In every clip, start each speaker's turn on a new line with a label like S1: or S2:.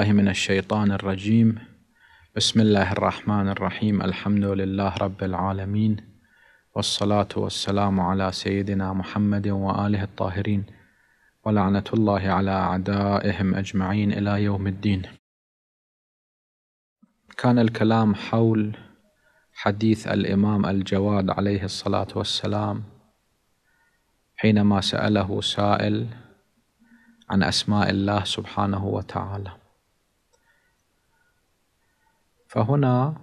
S1: بالله من الشيطان الرجيم بسم الله الرحمن الرحيم الحمد لله رب العالمين والصلاة والسلام على سيدنا محمد وآله الطاهرين ولعنة الله على أعدائهم أجمعين إلى يوم الدين كان الكلام حول حديث الإمام الجواد عليه الصلاة والسلام حينما سأله سائل عن أسماء الله سبحانه وتعالى فهنا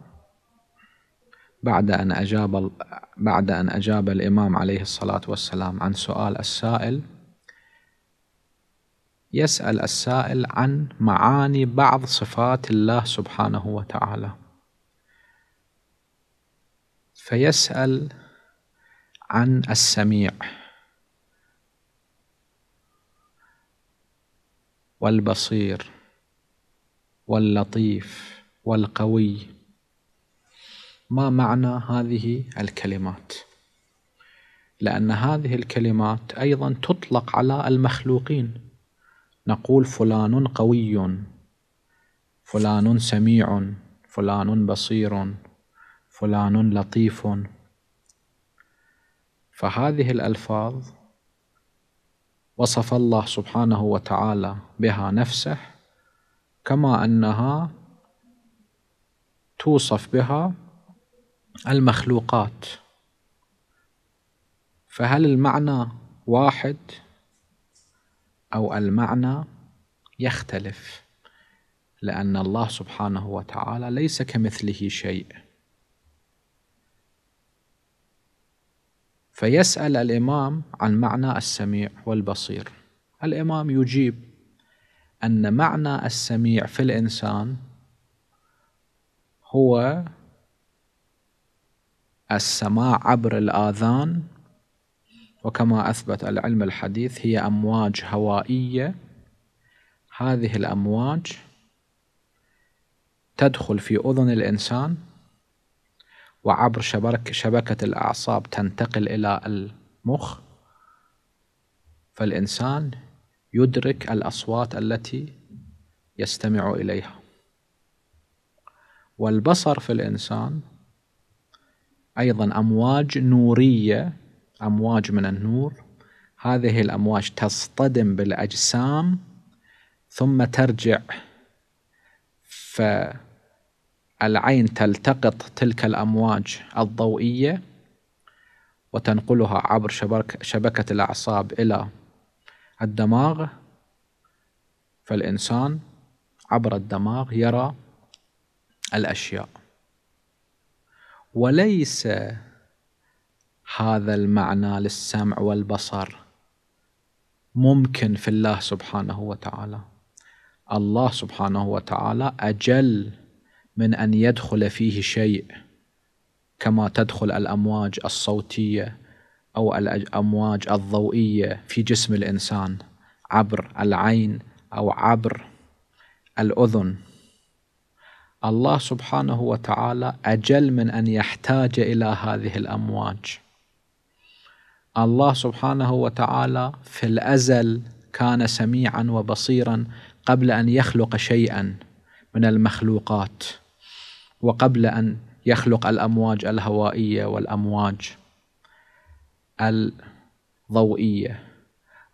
S1: بعد أن أجاب بعد أن أجاب الإمام عليه الصلاة والسلام عن سؤال السائل يسأل السائل عن معاني بعض صفات الله سبحانه وتعالى فيسأل عن السميع والبصير واللطيف والقوي ما معنى هذه الكلمات لأن هذه الكلمات أيضا تطلق على المخلوقين نقول فلان قوي فلان سميع فلان بصير فلان لطيف فهذه الألفاظ وصف الله سبحانه وتعالى بها نفسه كما أنها توصف بها المخلوقات فهل المعنى واحد او المعنى يختلف لان الله سبحانه وتعالى ليس كمثله شيء فيسال الامام عن معنى السميع والبصير الامام يجيب ان معنى السميع في الانسان هو السماع عبر الآذان وكما أثبت العلم الحديث هي أمواج هوائية هذه الأمواج تدخل في أذن الإنسان وعبر شبك شبكة الأعصاب تنتقل إلى المخ فالإنسان يدرك الأصوات التي يستمع إليها والبصر في الإنسان أيضا أمواج نورية أمواج من النور هذه الأمواج تصطدم بالأجسام ثم ترجع فالعين تلتقط تلك الأمواج الضوئية وتنقلها عبر شبك شبكة الأعصاب إلى الدماغ فالإنسان عبر الدماغ يرى الأشياء وليس هذا المعنى للسمع والبصر ممكن في الله سبحانه وتعالى الله سبحانه وتعالى أجل من أن يدخل فيه شيء كما تدخل الأمواج الصوتية أو الأمواج الضوئية في جسم الإنسان عبر العين أو عبر الأذن الله سبحانه وتعالى أجل من أن يحتاج إلى هذه الأمواج الله سبحانه وتعالى في الأزل كان سميعا وبصيرا قبل أن يخلق شيئا من المخلوقات وقبل أن يخلق الأمواج الهوائية والأمواج الضوئية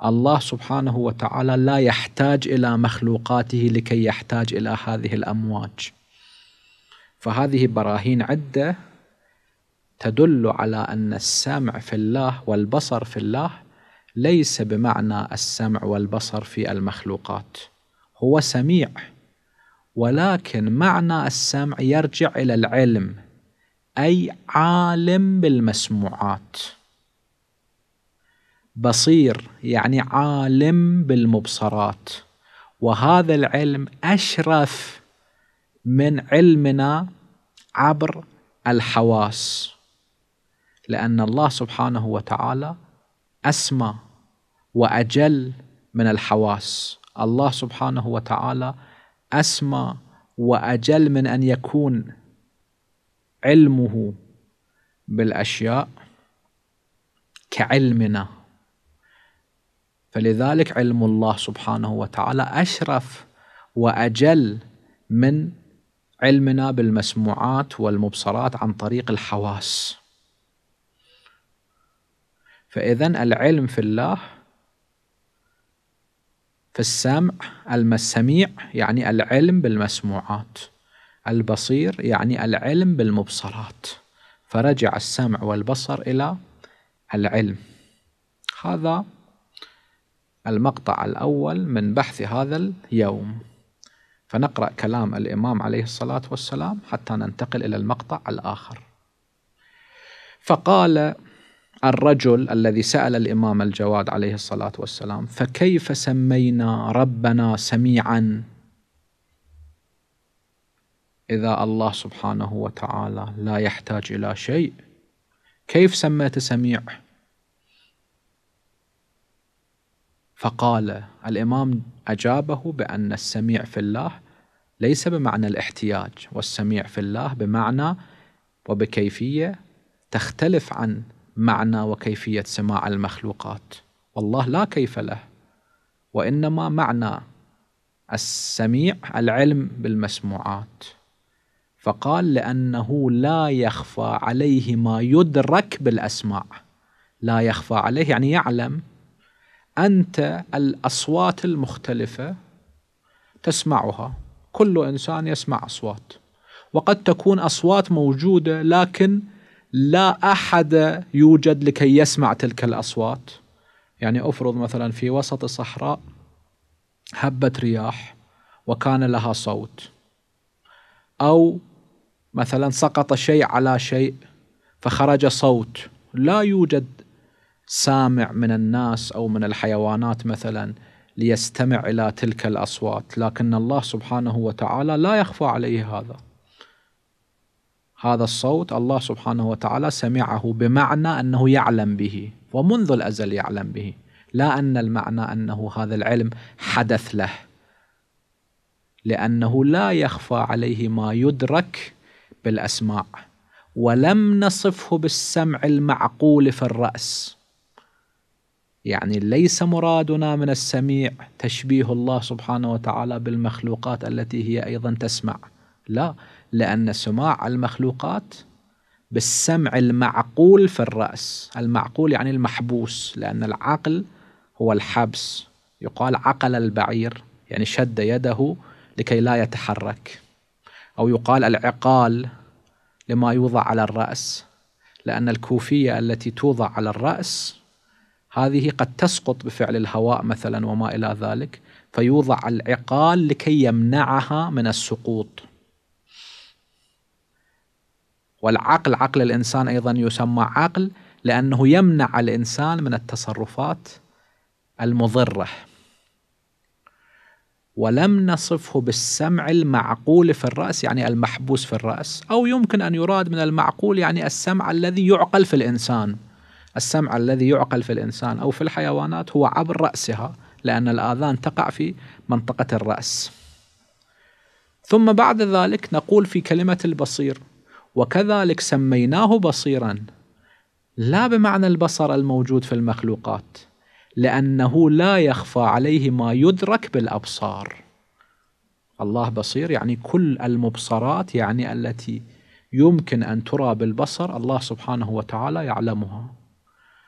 S1: الله سبحانه وتعالى لا يحتاج إلى مخلوقاته لكي يحتاج إلى هذه الأمواج فهذه براهين عدة تدل على أن السمع في الله والبصر في الله ليس بمعنى السمع والبصر في المخلوقات هو سميع ولكن معنى السمع يرجع إلى العلم أي عالم بالمسموعات بصير يعني عالم بالمبصرات وهذا العلم أشرف من علمنا عبر الحواس لأن الله سبحانه وتعالى أسمى وأجل من الحواس الله سبحانه وتعالى أسمى وأجل من أن يكون علمه بالأشياء كعلمنا فلذلك علم الله سبحانه وتعالى أشرف وأجل من علمنا بالمسموعات والمبصرات عن طريق الحواس فإذا العلم في الله في السمع السميع يعني العلم بالمسموعات البصير يعني العلم بالمبصرات فرجع السمع والبصر إلى العلم هذا المقطع الأول من بحث هذا اليوم فنقرأ كلام الإمام عليه الصلاة والسلام حتى ننتقل إلى المقطع الآخر فقال الرجل الذي سأل الإمام الجواد عليه الصلاة والسلام فكيف سمينا ربنا سميعا إذا الله سبحانه وتعالى لا يحتاج إلى شيء كيف سميت سميع فقال الإمام أجابه بأن السميع في الله ليس بمعنى الاحتياج والسميع في الله بمعنى وبكيفيه تختلف عن معنى وكيفيه سماع المخلوقات والله لا كيف له وانما معنى السميع العلم بالمسموعات فقال لانه لا يخفى عليه ما يدرك بالاسماع لا يخفى عليه يعني يعلم انت الاصوات المختلفه تسمعها كل انسان يسمع اصوات وقد تكون اصوات موجوده لكن لا احد يوجد لكي يسمع تلك الاصوات يعني افرض مثلا في وسط الصحراء هبت رياح وكان لها صوت او مثلا سقط شيء على شيء فخرج صوت لا يوجد سامع من الناس او من الحيوانات مثلا ليستمع الى تلك الاصوات لكن الله سبحانه وتعالى لا يخفى عليه هذا هذا الصوت الله سبحانه وتعالى سمعه بمعنى انه يعلم به ومنذ الازل يعلم به لا ان المعنى انه هذا العلم حدث له لانه لا يخفى عليه ما يدرك بالاسماع ولم نصفه بالسمع المعقول في الراس يعني ليس مرادنا من السميع تشبيه الله سبحانه وتعالى بالمخلوقات التي هي ايضا تسمع لا لان سماع المخلوقات بالسمع المعقول في الراس المعقول يعني المحبوس لان العقل هو الحبس يقال عقل البعير يعني شد يده لكي لا يتحرك او يقال العقال لما يوضع على الراس لان الكوفيه التي توضع على الراس هذه قد تسقط بفعل الهواء مثلا وما إلى ذلك فيوضع العقال لكي يمنعها من السقوط والعقل عقل الإنسان أيضا يسمى عقل لأنه يمنع الإنسان من التصرفات المضرة ولم نصفه بالسمع المعقول في الرأس يعني المحبوس في الرأس أو يمكن أن يراد من المعقول يعني السمع الذي يعقل في الإنسان السمع الذي يعقل في الإنسان أو في الحيوانات هو عبر رأسها لأن الآذان تقع في منطقة الرأس ثم بعد ذلك نقول في كلمة البصير وكذلك سميناه بصيرا لا بمعنى البصر الموجود في المخلوقات لأنه لا يخفى عليه ما يدرك بالأبصار الله بصير يعني كل المبصرات يعني التي يمكن أن ترى بالبصر الله سبحانه وتعالى يعلمها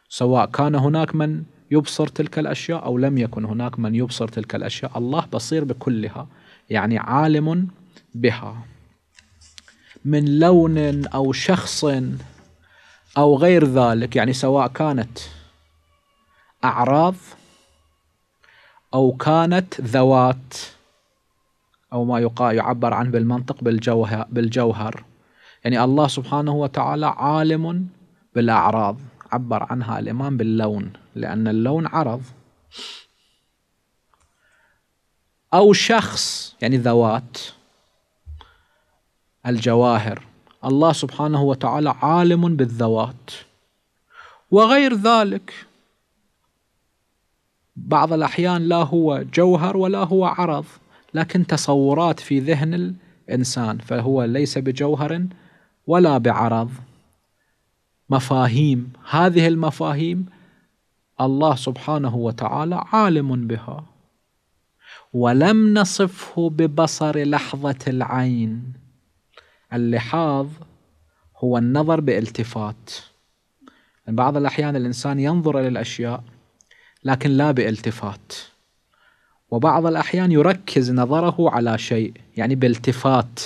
S1: سواء كان هناك من يبصر تلك الاشياء او لم يكن هناك من يبصر تلك الاشياء الله بصير بكلها يعني عالم بها من لون او شخص او غير ذلك يعني سواء كانت اعراض او كانت ذوات او ما يقال يعبر عنه بالمنطق بالجوهر بالجوهر يعني الله سبحانه وتعالى عالم بالاعراض عبر عنها الإمام باللون لأن اللون عرض أو شخص يعني ذوات الجواهر الله سبحانه وتعالى عالم بالذوات وغير ذلك بعض الأحيان لا هو جوهر ولا هو عرض لكن تصورات في ذهن الإنسان فهو ليس بجوهر ولا بعرض مفاهيم هذه المفاهيم الله سبحانه وتعالى عالم بها ولم نصفه ببصر لحظه العين اللحاظ هو النظر بالتفات يعني بعض الاحيان الانسان ينظر الى الاشياء لكن لا بالتفات وبعض الاحيان يركز نظره على شيء يعني بالتفات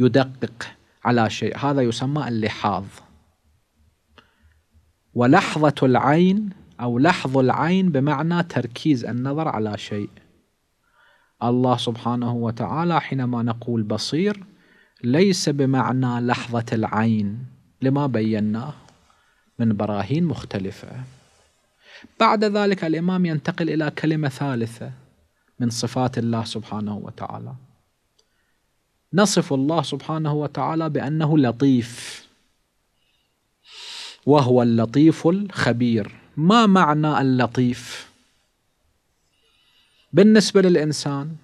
S1: يدقق على شيء هذا يسمى اللحاظ ولحظة العين أو لحظ العين بمعنى تركيز النظر على شيء الله سبحانه وتعالى حينما نقول بصير ليس بمعنى لحظة العين لما بيناه من براهين مختلفة بعد ذلك الإمام ينتقل إلى كلمة ثالثة من صفات الله سبحانه وتعالى نصف الله سبحانه وتعالى بأنه لطيف وهو اللطيف الخبير ما معنى اللطيف بالنسبه للانسان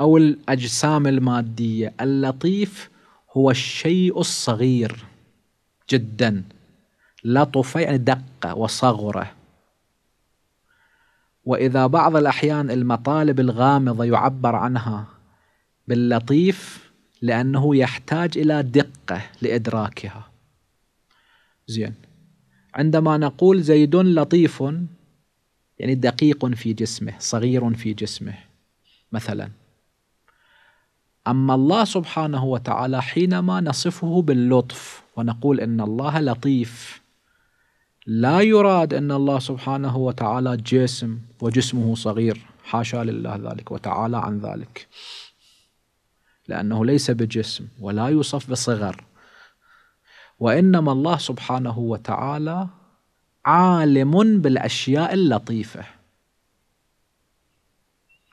S1: او الاجسام الماديه اللطيف هو الشيء الصغير جدا لطف يعني دقه وصغره واذا بعض الاحيان المطالب الغامضه يعبر عنها باللطيف لانه يحتاج الى دقه لادراكها زين عندما نقول زيد لطيف يعني دقيق في جسمه صغير في جسمه مثلا أما الله سبحانه وتعالى حينما نصفه باللطف ونقول إن الله لطيف لا يراد أن الله سبحانه وتعالى جسم وجسمه صغير حاشا لله ذلك وتعالى عن ذلك لأنه ليس بجسم ولا يوصف بصغر وانما الله سبحانه وتعالى عالم بالاشياء اللطيفه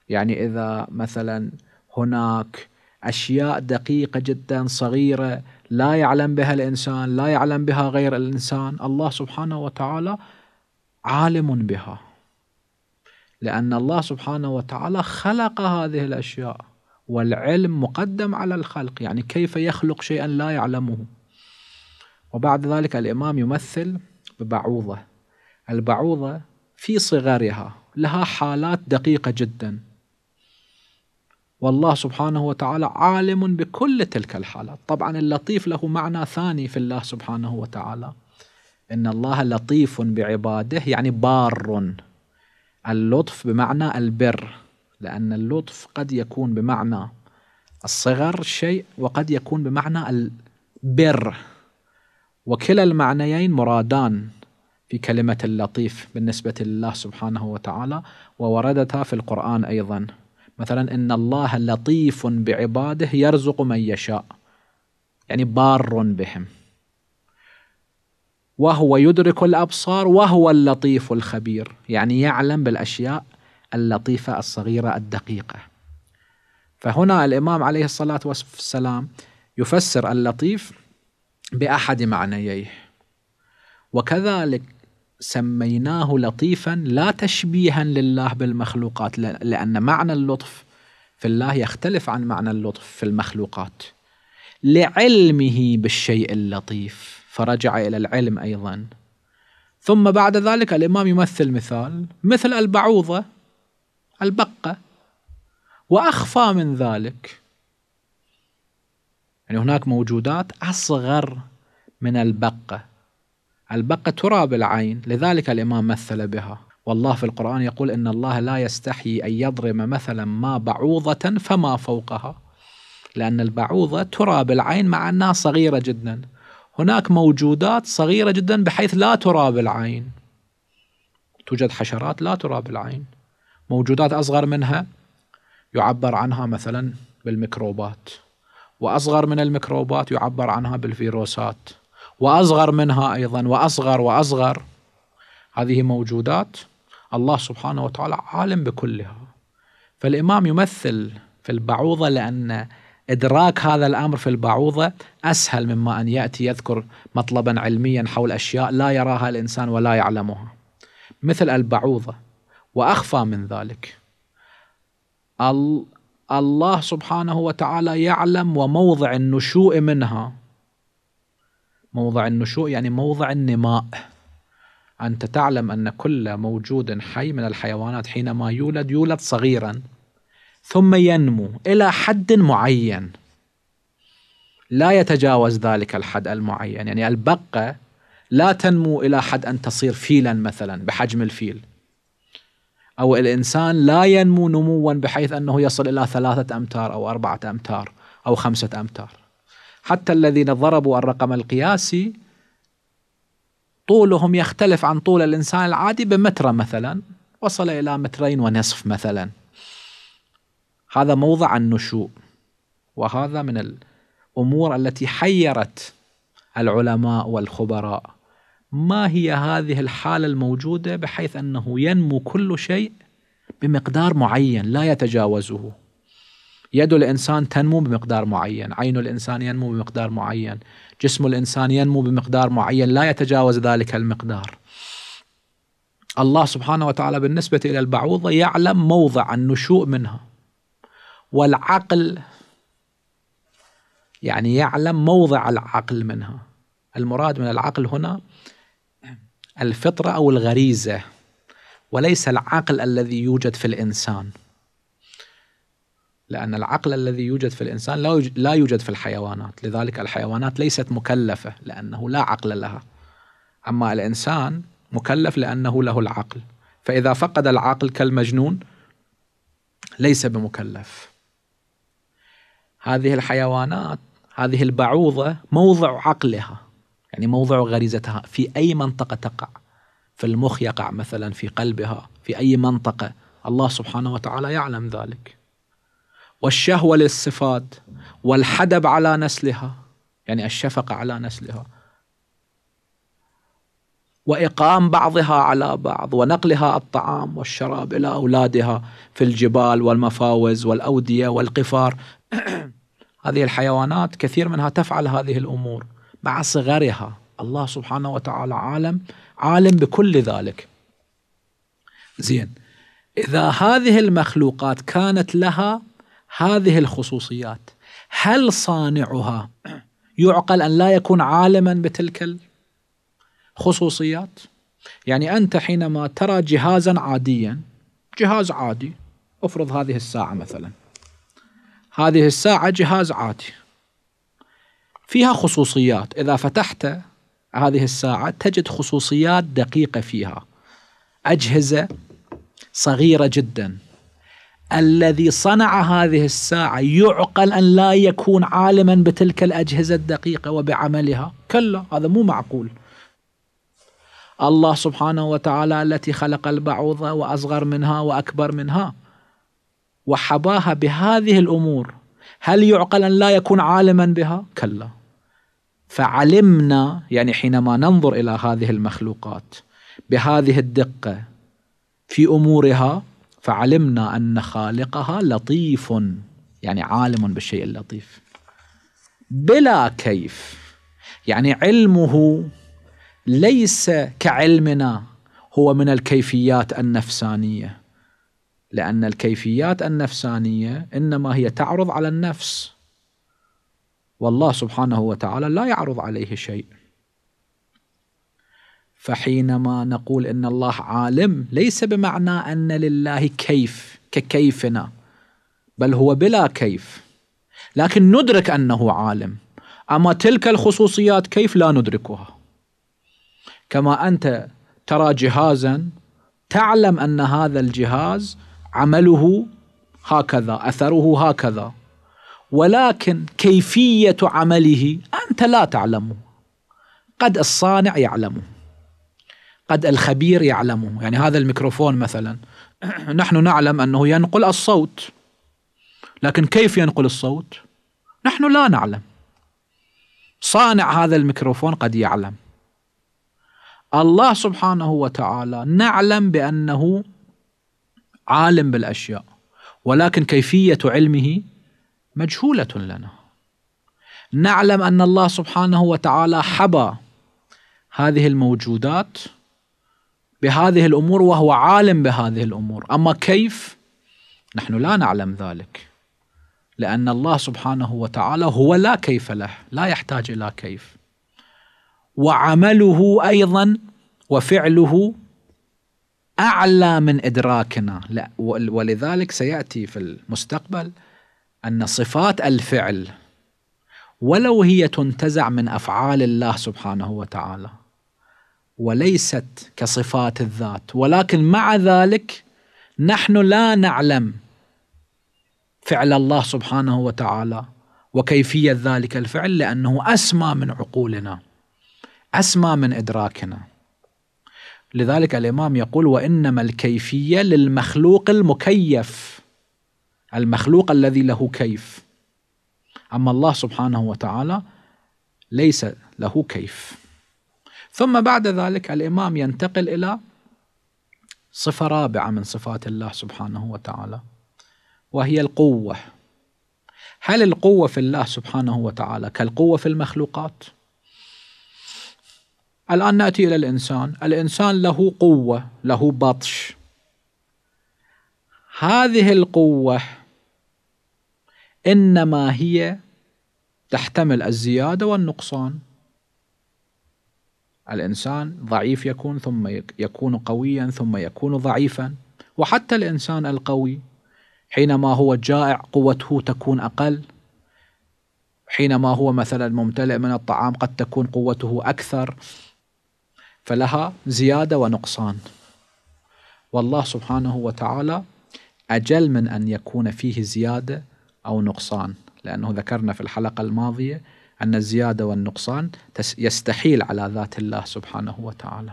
S1: يعني اذا مثلا هناك اشياء دقيقه جدا صغيره لا يعلم بها الانسان لا يعلم بها غير الانسان الله سبحانه وتعالى عالم بها لان الله سبحانه وتعالى خلق هذه الاشياء والعلم مقدم على الخلق يعني كيف يخلق شيئا لا يعلمه وبعد ذلك الإمام يمثل ببعوضة البعوضة في صغرها لها حالات دقيقة جدا والله سبحانه وتعالى عالم بكل تلك الحالات طبعا اللطيف له معنى ثاني في الله سبحانه وتعالى إن الله لطيف بعباده يعني بار اللطف بمعنى البر لأن اللطف قد يكون بمعنى الصغر شيء وقد يكون بمعنى البر وكلا المعنيين مرادان في كلمة اللطيف بالنسبة لله سبحانه وتعالى ووردتا في القرآن أيضا مثلا إن الله لطيف بعباده يرزق من يشاء يعني بار بهم وهو يدرك الأبصار وهو اللطيف الخبير يعني يعلم بالأشياء اللطيفة الصغيرة الدقيقة فهنا الإمام عليه الصلاة والسلام يفسر اللطيف بأحد معنييه وكذلك سميناه لطيفا لا تشبيها لله بالمخلوقات لأن معنى اللطف في الله يختلف عن معنى اللطف في المخلوقات لعلمه بالشيء اللطيف فرجع إلى العلم أيضا ثم بعد ذلك الإمام يمثل مثال مثل البعوضة البقة وأخفى من ذلك يعني هناك موجودات أصغر من البقة البقة ترى بالعين لذلك الإمام مثل بها والله في القرآن يقول إن الله لا يستحي أن يضرب مثلا ما بعوضة فما فوقها لأن البعوضة ترى بالعين مع أنها صغيرة جدا هناك موجودات صغيرة جدا بحيث لا ترى بالعين توجد حشرات لا ترى بالعين موجودات أصغر منها يعبر عنها مثلا بالميكروبات واصغر من الميكروبات يعبر عنها بالفيروسات واصغر منها ايضا واصغر واصغر هذه موجودات الله سبحانه وتعالى عالم بكلها فالامام يمثل في البعوضه لان ادراك هذا الامر في البعوضه اسهل مما ان ياتي يذكر مطلبا علميا حول اشياء لا يراها الانسان ولا يعلمها مثل البعوضه واخفى من ذلك الله سبحانه وتعالى يعلم وموضع النشوء منها موضع النشوء يعني موضع النماء أنت تعلم أن كل موجود حي من الحيوانات حينما يولد يولد صغيرا ثم ينمو إلى حد معين لا يتجاوز ذلك الحد المعين يعني البقة لا تنمو إلى حد أن تصير فيلا مثلا بحجم الفيل أو الإنسان لا ينمو نموا بحيث أنه يصل إلى ثلاثة أمتار أو أربعة أمتار أو خمسة أمتار حتى الذين ضربوا الرقم القياسي طولهم يختلف عن طول الإنسان العادي بمتر مثلا وصل إلى مترين ونصف مثلا هذا موضع النشوء وهذا من الأمور التي حيرت العلماء والخبراء ما هي هذه الحالة الموجودة بحيث أنه ينمو كل شيء بمقدار معين لا يتجاوزه يد الإنسان تنمو بمقدار معين عين الإنسان ينمو بمقدار معين جسم الإنسان ينمو بمقدار معين لا يتجاوز ذلك المقدار الله سبحانه وتعالى بالنسبة إلى البعوضة يعلم موضع النشوء منها والعقل يعني يعلم موضع العقل منها المراد من العقل هنا الفطرة أو الغريزة وليس العقل الذي يوجد في الإنسان لأن العقل الذي يوجد في الإنسان لا يوجد في الحيوانات لذلك الحيوانات ليست مكلفة لأنه لا عقل لها أما الإنسان مكلف لأنه له العقل فإذا فقد العقل كالمجنون ليس بمكلف هذه الحيوانات هذه البعوضة موضع عقلها يعني موضع غريزتها في أي منطقة تقع في المخ يقع مثلا في قلبها في أي منطقة الله سبحانه وتعالى يعلم ذلك والشهوة للصفات والحدب على نسلها يعني الشفقة على نسلها وإقام بعضها على بعض ونقلها الطعام والشراب إلى أولادها في الجبال والمفاوز والأودية والقفار هذه الحيوانات كثير منها تفعل هذه الأمور مع صغرها الله سبحانه وتعالى عالم عالم بكل ذلك زين إذا هذه المخلوقات كانت لها هذه الخصوصيات هل صانعها يعقل أن لا يكون عالما بتلك الخصوصيات يعني أنت حينما ترى جهازا عاديا جهاز عادي افرض هذه الساعة مثلا هذه الساعة جهاز عادي فيها خصوصيات إذا فتحت هذه الساعة تجد خصوصيات دقيقة فيها أجهزة صغيرة جدا الذي صنع هذه الساعة يعقل أن لا يكون عالما بتلك الأجهزة الدقيقة وبعملها كلا هذا مو معقول الله سبحانه وتعالى التي خلق البعوضة وأصغر منها وأكبر منها وحباها بهذه الأمور هل يعقل أن لا يكون عالما بها؟ كلا فعلمنا يعني حينما ننظر الى هذه المخلوقات بهذه الدقه في امورها فعلمنا ان خالقها لطيف يعني عالم بالشيء اللطيف بلا كيف يعني علمه ليس كعلمنا هو من الكيفيات النفسانيه لان الكيفيات النفسانيه انما هي تعرض على النفس والله سبحانه وتعالى لا يعرض عليه شيء فحينما نقول ان الله عالم ليس بمعنى ان لله كيف ككيفنا بل هو بلا كيف لكن ندرك انه عالم اما تلك الخصوصيات كيف لا ندركها كما انت ترى جهازا تعلم ان هذا الجهاز عمله هكذا اثره هكذا ولكن كيفية عمله أنت لا تعلمه قد الصانع يعلمه قد الخبير يعلمه يعني هذا الميكروفون مثلا نحن نعلم أنه ينقل الصوت لكن كيف ينقل الصوت نحن لا نعلم صانع هذا الميكروفون قد يعلم الله سبحانه وتعالى نعلم بأنه عالم بالأشياء ولكن كيفية علمه مجهولة لنا نعلم أن الله سبحانه وتعالى حبى هذه الموجودات بهذه الأمور وهو عالم بهذه الأمور أما كيف نحن لا نعلم ذلك لأن الله سبحانه وتعالى هو لا كيف له لا يحتاج إلى كيف وعمله أيضا وفعله أعلى من إدراكنا لا ولذلك سيأتي في المستقبل أن صفات الفعل ولو هي تنتزع من أفعال الله سبحانه وتعالى وليست كصفات الذات ولكن مع ذلك نحن لا نعلم فعل الله سبحانه وتعالى وكيفية ذلك الفعل لأنه أسمى من عقولنا أسمى من إدراكنا لذلك الإمام يقول وإنما الكيفية للمخلوق المكيف المخلوق الذي له كيف أما الله سبحانه وتعالى ليس له كيف ثم بعد ذلك الإمام ينتقل إلى صفة رابعة من صفات الله سبحانه وتعالى وهي القوة هل القوة في الله سبحانه وتعالى كالقوة في المخلوقات؟ الآن نأتي إلى الإنسان الإنسان له قوة له بطش هذه القوة إنما هي تحتمل الزيادة والنقصان الإنسان ضعيف يكون ثم يكون قويا ثم يكون ضعيفا وحتى الإنسان القوي حينما هو جائع قوته تكون أقل حينما هو مثلا ممتلئ من الطعام قد تكون قوته أكثر فلها زيادة ونقصان والله سبحانه وتعالى أجل من أن يكون فيه زيادة أو نقصان لأنه ذكرنا في الحلقة الماضية أن الزيادة والنقصان يستحيل على ذات الله سبحانه وتعالى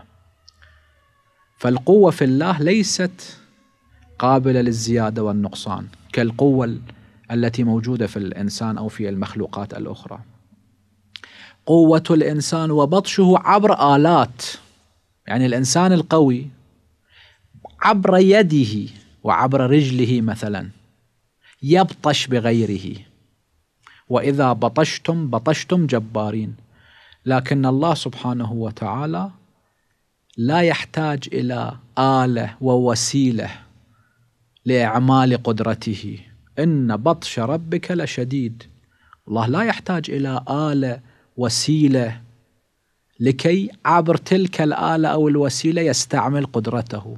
S1: فالقوة في الله ليست قابلة للزيادة والنقصان كالقوة التي موجودة في الإنسان أو في المخلوقات الأخرى قوة الإنسان وبطشه عبر آلات يعني الإنسان القوي عبر يده وعبر رجله مثلا يبطش بغيره واذا بطشتم بطشتم جبارين لكن الله سبحانه وتعالى لا يحتاج الى اله ووسيله لاعمال قدرته ان بطش ربك لشديد الله لا يحتاج الى اله وسيله لكي عبر تلك الاله او الوسيله يستعمل قدرته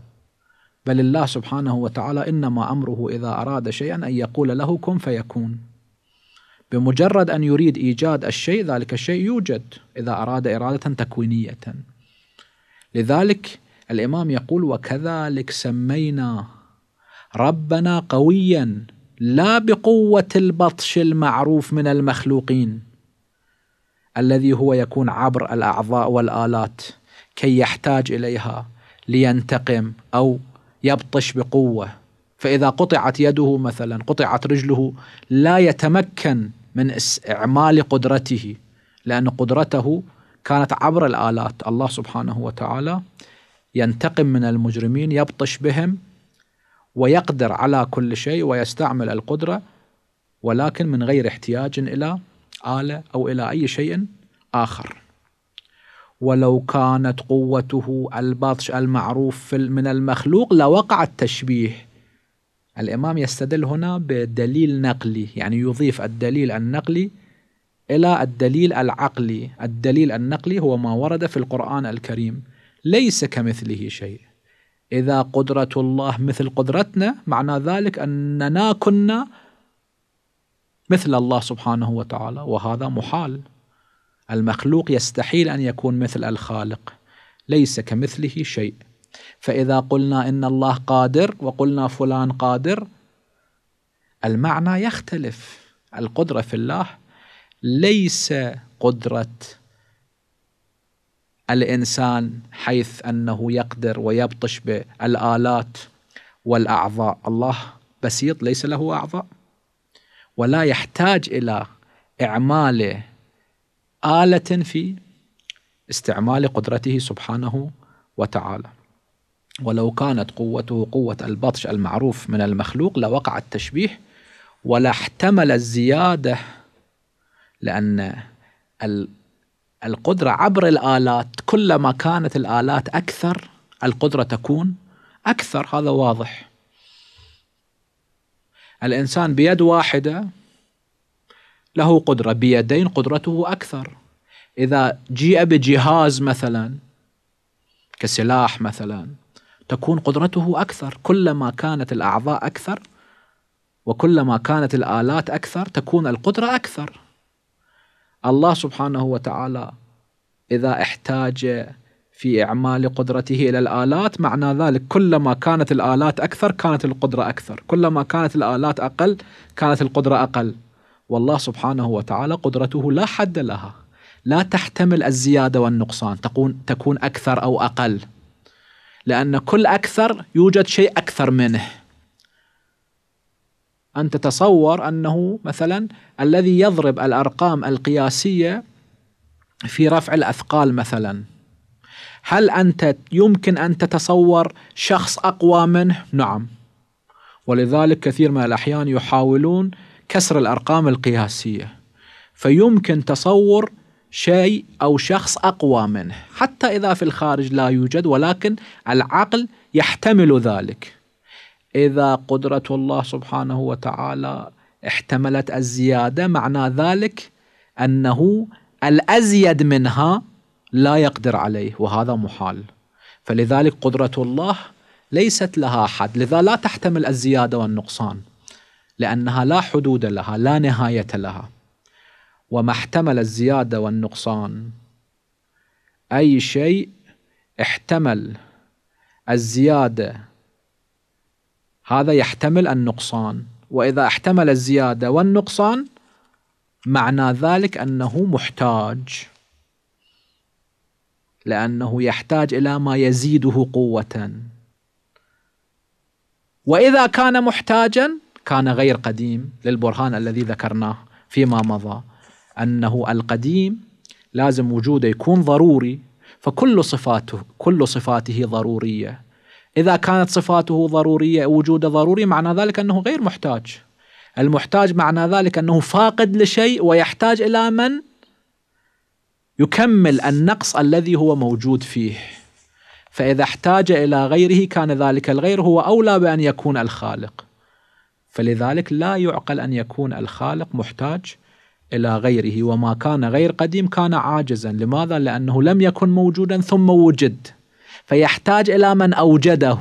S1: بل الله سبحانه وتعالى انما امره اذا اراد شيئا ان يقول له كن فيكون بمجرد ان يريد ايجاد الشيء ذلك الشيء يوجد اذا اراد اراده تكوينيه لذلك الامام يقول وكذلك سمينا ربنا قويا لا بقوه البطش المعروف من المخلوقين الذي هو يكون عبر الاعضاء والالات كي يحتاج اليها لينتقم او يبطش بقوه فاذا قطعت يده مثلا قطعت رجله لا يتمكن من اعمال قدرته لان قدرته كانت عبر الالات الله سبحانه وتعالى ينتقم من المجرمين يبطش بهم ويقدر على كل شيء ويستعمل القدره ولكن من غير احتياج الى اله او الى اي شيء اخر ولو كانت قوته البطش المعروف من المخلوق لوقع التشبيه الإمام يستدل هنا بدليل نقلي يعني يضيف الدليل النقلي إلى الدليل العقلي الدليل النقلي هو ما ورد في القرآن الكريم ليس كمثله شيء إذا قدرة الله مثل قدرتنا معنى ذلك أننا كنا مثل الله سبحانه وتعالى وهذا محال المخلوق يستحيل ان يكون مثل الخالق ليس كمثله شيء فاذا قلنا ان الله قادر وقلنا فلان قادر المعنى يختلف القدره في الله ليس قدره الانسان حيث انه يقدر ويبطش بالالات والاعضاء الله بسيط ليس له اعضاء ولا يحتاج الى اعماله آلة في استعمال قدرته سبحانه وتعالى ولو كانت قوته قوة البطش المعروف من المخلوق لوقع التشبيه ولا احتمل الزيادة لأن القدرة عبر الآلات كلما كانت الآلات أكثر القدرة تكون أكثر هذا واضح الإنسان بيد واحدة له قدرة بيدين قدرته أكثر إذا جيء بجهاز مثلا كسلاح مثلا تكون قدرته أكثر كلما كانت الأعضاء أكثر وكلما كانت الآلات أكثر تكون القدرة أكثر الله سبحانه وتعالى إذا احتاج في إعمال قدرته إلى الآلات معنى ذلك كلما كانت الآلات أكثر كانت القدرة أكثر كلما كانت الآلات أقل كانت القدرة أقل والله سبحانه وتعالى قدرته لا حد لها لا تحتمل الزيادة والنقصان تكون, تكون أكثر أو أقل لأن كل أكثر يوجد شيء أكثر منه أن تتصور أنه مثلا الذي يضرب الأرقام القياسية في رفع الأثقال مثلا هل أنت يمكن أن تتصور شخص أقوى منه؟ نعم ولذلك كثير من الأحيان يحاولون كسر الأرقام القياسية فيمكن تصور شيء أو شخص أقوى منه حتى إذا في الخارج لا يوجد ولكن العقل يحتمل ذلك إذا قدرة الله سبحانه وتعالى احتملت الزيادة معنى ذلك أنه الأزيد منها لا يقدر عليه وهذا محال فلذلك قدرة الله ليست لها حد لذا لا تحتمل الزيادة والنقصان لأنها لا حدود لها لا نهاية لها وما احتمل الزيادة والنقصان أي شيء احتمل الزيادة هذا يحتمل النقصان وإذا احتمل الزيادة والنقصان معنى ذلك أنه محتاج لأنه يحتاج إلى ما يزيده قوة وإذا كان محتاجا كان غير قديم للبرهان الذي ذكرناه فيما مضى أنه القديم لازم وجوده يكون ضروري فكل صفاته كل صفاته ضرورية إذا كانت صفاته ضرورية وجوده ضروري معنى ذلك أنه غير محتاج المحتاج معنى ذلك أنه فاقد لشيء ويحتاج إلى من يكمل النقص الذي هو موجود فيه فإذا احتاج إلى غيره كان ذلك الغير هو أولى بأن يكون الخالق فلذلك لا يعقل أن يكون الخالق محتاج إلى غيره وما كان غير قديم كان عاجزا لماذا؟ لأنه لم يكن موجودا ثم وجد فيحتاج إلى من أوجده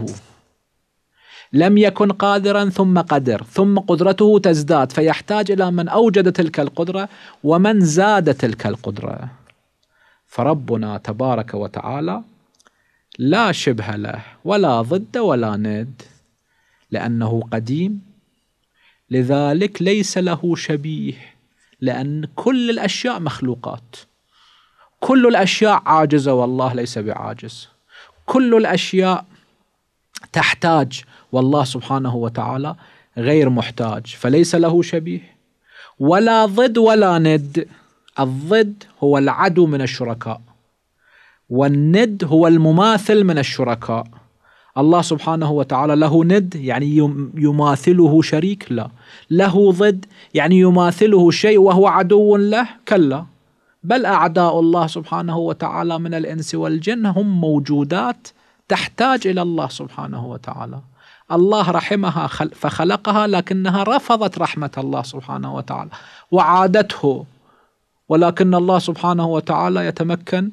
S1: لم يكن قادرا ثم قدر ثم قدرته تزداد فيحتاج الى من اوجد تلك القدره ومن زاد تلك القدره فربنا تبارك وتعالى لا شبه له ولا ضد ولا ند لانه قديم لذلك ليس له شبيه لأن كل الأشياء مخلوقات كل الأشياء عاجزة والله ليس بعاجز كل الأشياء تحتاج والله سبحانه وتعالى غير محتاج فليس له شبيه ولا ضد ولا ند الضد هو العدو من الشركاء والند هو المماثل من الشركاء الله سبحانه وتعالى له ند يعني يماثله شريك لا له ضد يعني يماثله شيء وهو عدو له كلا بل أعداء الله سبحانه وتعالى من الإنس والجن هم موجودات تحتاج إلى الله سبحانه وتعالى الله رحمها فخلقها لكنها رفضت رحمة الله سبحانه وتعالى وعادته ولكن الله سبحانه وتعالى يتمكن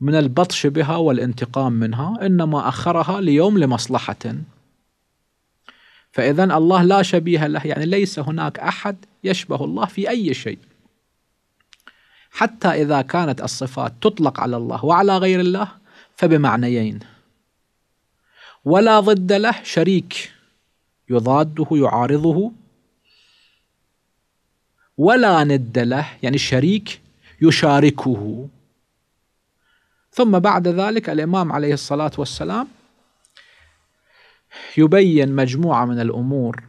S1: من البطش بها والانتقام منها إنما أخرها ليوم لمصلحة فإذا الله لا شبيه له يعني ليس هناك أحد يشبه الله في أي شيء حتى إذا كانت الصفات تطلق على الله وعلى غير الله فبمعنيين ولا ضد له شريك يضاده يعارضه ولا ند له يعني شريك يشاركه ثم بعد ذلك الإمام عليه الصلاة والسلام يبين مجموعة من الأمور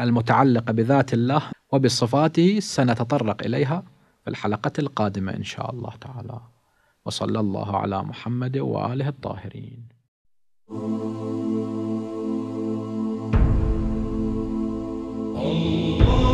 S1: المتعلقة بذات الله وبصفاته سنتطرق إليها في الحلقة القادمة إن شاء الله تعالى وصلى الله على محمد وآله الطاهرين الله